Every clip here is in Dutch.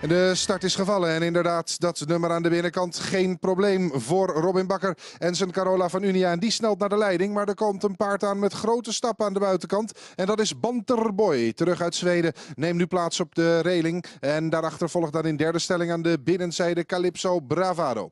De start is gevallen en inderdaad dat nummer aan de binnenkant geen probleem voor Robin Bakker en zijn Carola van Unia. En die snelt naar de leiding, maar er komt een paard aan met grote stappen aan de buitenkant. En dat is Banterboy, terug uit Zweden. Neemt nu plaats op de reling en daarachter volgt dan in derde stelling aan de binnenzijde Calypso Bravado.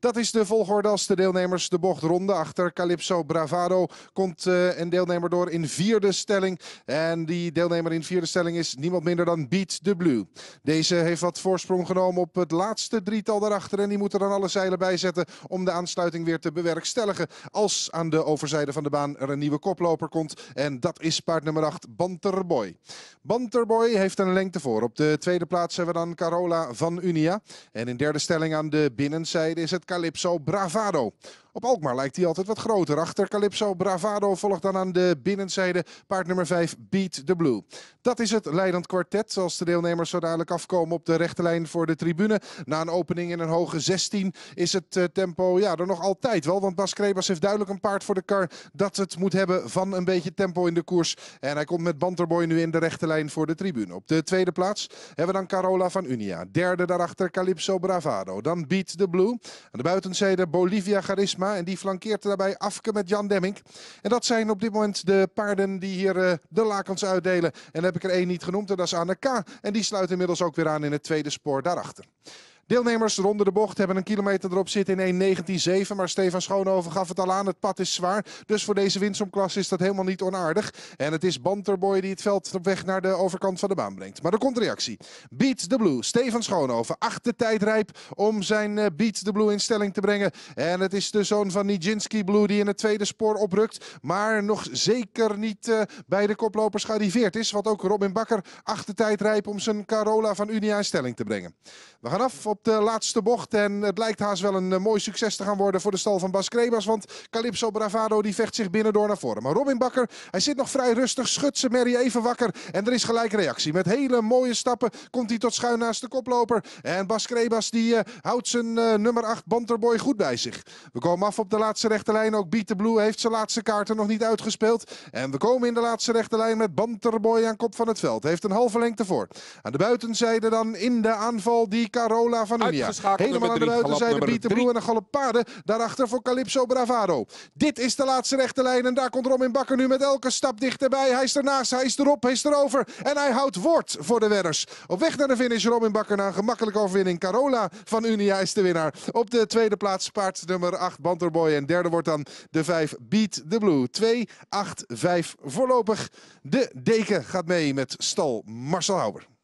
Dat is de volgorde als de deelnemers de bocht ronden. Achter Calypso Bravado komt eh, een deelnemer door in vierde stelling. En die deelnemer in vierde stelling is niemand minder dan Beat de Blue. Deze heeft wat voorsprong genomen op het laatste drietal daarachter. En die moet er dan alle zeilen bij zetten om de aansluiting weer te bewerkstelligen. Als aan de overzijde van de baan er een nieuwe koploper komt. En dat is paard nummer 8, Banterboy. Banterboy heeft een lengte voor. Op de tweede plaats hebben we dan Carola van Unia. En in derde stelling aan de binnenzijde is het Calypso Bravado. Op Alkmaar lijkt hij altijd wat groter. Achter Calypso Bravado volgt dan aan de binnenzijde paard nummer 5 Beat the Blue. Dat is het leidend kwartet. Als de deelnemers zo dadelijk afkomen op de rechte lijn voor de tribune. Na een opening in een hoge 16 is het eh, tempo ja, er nog altijd wel. Want Bas Krebas heeft duidelijk een paard voor de kar dat het moet hebben van een beetje tempo in de koers. En hij komt met Banterboy nu in de rechte lijn voor de tribune. Op de tweede plaats hebben we dan Carola van Unia. Derde daarachter Calypso Bravado. Dan Beat the Blue. Aan de buitenzijde Bolivia Charisma. En die flankeert daarbij Afke met Jan Demmink. En dat zijn op dit moment de paarden die hier eh, de lakens uitdelen. En heb ik er één niet genoemd, en dat is Anne K. En die sluit inmiddels ook weer aan in het tweede spoor daarachter. Deelnemers ronden de bocht hebben een kilometer erop zitten in 197, Maar Stefan Schoonhoven gaf het al aan. Het pad is zwaar. Dus voor deze windsomklasse is dat helemaal niet onaardig. En het is Banterboy die het veld op weg naar de overkant van de baan brengt. Maar er komt reactie. Beat the Blue. Stefan Schoonhoven achter tijd rijp om zijn eh, Beat the Blue in stelling te brengen. En het is de zoon van Nijinski Blue die in het tweede spoor oprukt. Maar nog zeker niet eh, bij de koplopers gearriveerd is. wat ook Robin Bakker achter tijd rijp om zijn Carola van Unia in stelling te brengen. We gaan af op de laatste bocht. En het lijkt haast wel een eh, mooi succes te gaan worden voor de stal van Bas Krebas. Want Calypso Bravado die vecht zich binnen door naar voren. Maar Robin Bakker, hij zit nog vrij rustig. Schudt zijn Merrie even wakker. En er is gelijk reactie. Met hele mooie stappen komt hij tot schuin naast de koploper. En Bas Krebas die eh, houdt zijn eh, nummer 8 Banterboy goed bij zich. We komen af op de laatste rechte lijn. Ook Beat the Blue heeft zijn laatste kaarten nog niet uitgespeeld. En we komen in de laatste rechte lijn met Banterboy aan kop van het veld. Heeft een halve lengte voor. Aan de buitenzijde dan in de aanval die Carola Unia. Helemaal aan de buitenzijde blue en een galopade. Daarachter voor Calypso Bravado. Dit is de laatste rechte lijn. En daar komt Robin Bakker nu met elke stap dichterbij. Hij is ernaast, hij is erop, hij is erover. En hij houdt woord voor de wedders. Op weg naar de finish Robin Bakker na een gemakkelijke overwinning. Carola van Unia is de winnaar. Op de tweede plaats paard nummer 8 Banterboy. En derde wordt dan de 5 Beat the Blue. 2, 8, 5 voorlopig. De deken gaat mee met stal Marcel Houwer.